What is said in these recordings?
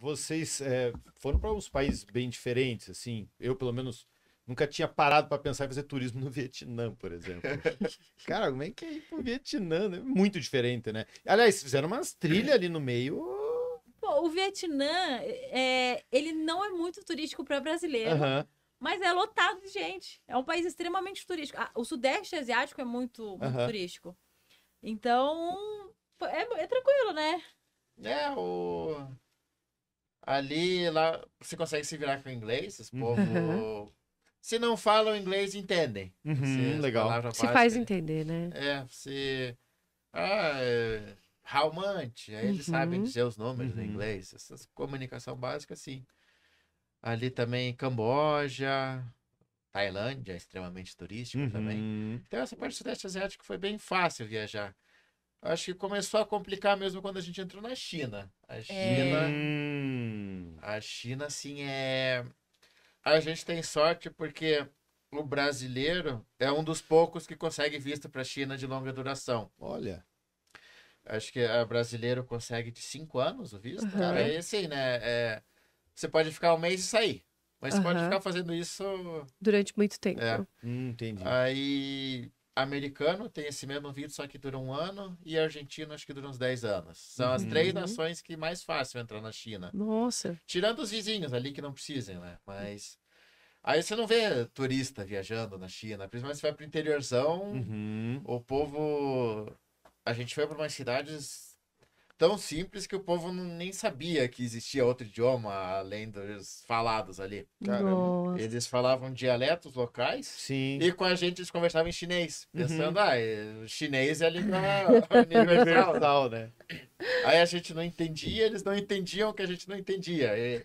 vocês é, foram para uns países bem diferentes, assim. Eu, pelo menos, nunca tinha parado para pensar em fazer turismo no Vietnã, por exemplo. Cara, como é que é ir pro Vietnã? É muito diferente, né? Aliás, fizeram umas trilhas ali no meio. Pô, o Vietnã, é, ele não é muito turístico para brasileiro. Uhum. Mas é lotado de gente. É um país extremamente turístico. Ah, o Sudeste Asiático é muito, muito uhum. turístico. Então, é, é, tranquilo, né? É, o. Ali, lá, você consegue se virar com inglês, os uhum. povo... Se não falam inglês, entendem. Uhum, se, é legal. Se básica, faz entender, né? É, se... Ah, é... How much? Aí eles uhum. sabem dizer os nomes em uhum. inglês. Essa comunicação básica, sim. Ali também Camboja, Tailândia, extremamente turístico também. Então, essa parte do Sudeste Asiático foi bem fácil viajar acho que começou a complicar mesmo quando a gente entrou na China. A é. China hum. A China, assim, é. A gente tem sorte porque o brasileiro é um dos poucos que consegue visto para a China de longa duração. Olha. Acho que a brasileiro consegue de cinco anos o visto. Uhum. Cara, é assim, né? É... Você pode ficar um mês e sair. Mas uhum. você pode ficar fazendo isso. Durante muito tempo. É. Hum, entendi. Aí americano tem esse mesmo vídeo, só que dura um ano, e argentino acho que dura uns 10 anos. São uhum. as três uhum. nações que mais fácil entrar na China. Nossa. Tirando os vizinhos ali que não precisem, né? Mas. Aí você não vê turista viajando na China, principalmente se vai pro interiorzão, uhum. o povo. A gente foi para umas cidades tão simples que o povo não, nem sabia que existia outro idioma além dos falados ali. Caramba. Eles falavam dialetos locais. Sim. E com a gente eles conversavam em chinês, uhum. pensando, uhum. ah, é, chinês é a língua universal, né? Aí a gente não entendia, eles não entendiam que a gente não entendia. E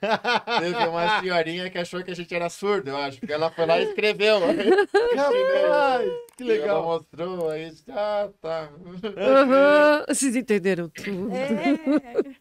teve uma senhorinha que achou que a gente era surdo, eu acho, porque ela foi lá e escreveu. Ai, que legal. Ela mostrou, aí ah, tá. Uhum, vocês entenderam tudo. É.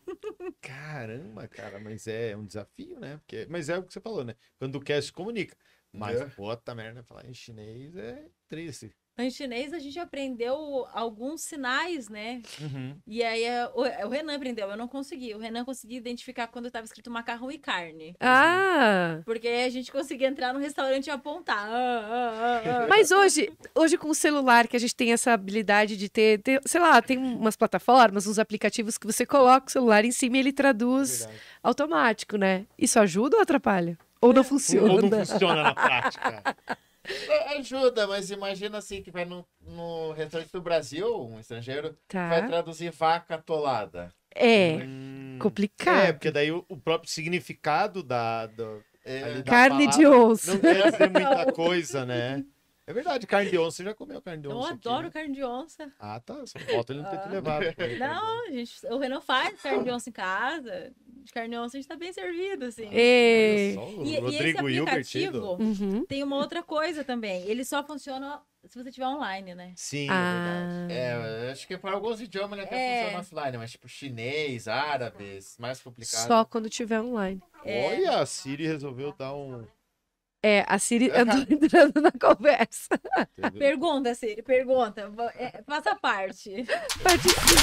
Caramba, cara, mas é um desafio, né? Porque, mas é o que você falou, né? Quando o cast comunica. Mas, é. puta merda, falar em chinês é triste. Então, em chinês a gente aprendeu alguns sinais, né? Uhum. E aí é, o, é, o, Renan aprendeu, eu não consegui. O Renan conseguia identificar quando estava escrito macarrão e carne. Ah! Porque a gente conseguia entrar no restaurante e apontar. Ah, ah, ah, ah. Mas hoje, hoje com o celular que a gente tem essa habilidade de ter, ter, sei lá, tem umas plataformas, uns aplicativos que você coloca o celular em cima e ele traduz Verdade. automático, né? Isso ajuda ou atrapalha? Ou não funciona? Ou não funciona na prática. É, ajuda, mas imagina assim que vai no, no restaurante do Brasil, um estrangeiro, tá. vai traduzir vaca atolada. É, hum, complicado. É, porque daí o, o próprio significado da, da, é, da carne palavra, de onça. Não quer dizer muita coisa, né? É verdade, carne de onça. Você já comeu carne de onça? Eu aqui, adoro né? carne de onça. Ah, tá. Só ele não ter ah. te tá Não, gente, o Renan faz carne de onça em casa de carne onça, a gente tá bem servido, assim. E, e, e esse aplicativo uhum. tem uma outra coisa também. Ele só funciona se você tiver online, né? Sim, ah. é verdade. É, acho que para alguns idiomas ele até é. funciona offline, mas tipo chinês, árabes, mais complicado. Só quando tiver online. É. Olha, a Siri resolveu dar um... É, a Siri andou entrando na conversa. Entendeu? Pergunta, Siri, pergunta. É, faça parte. Participe.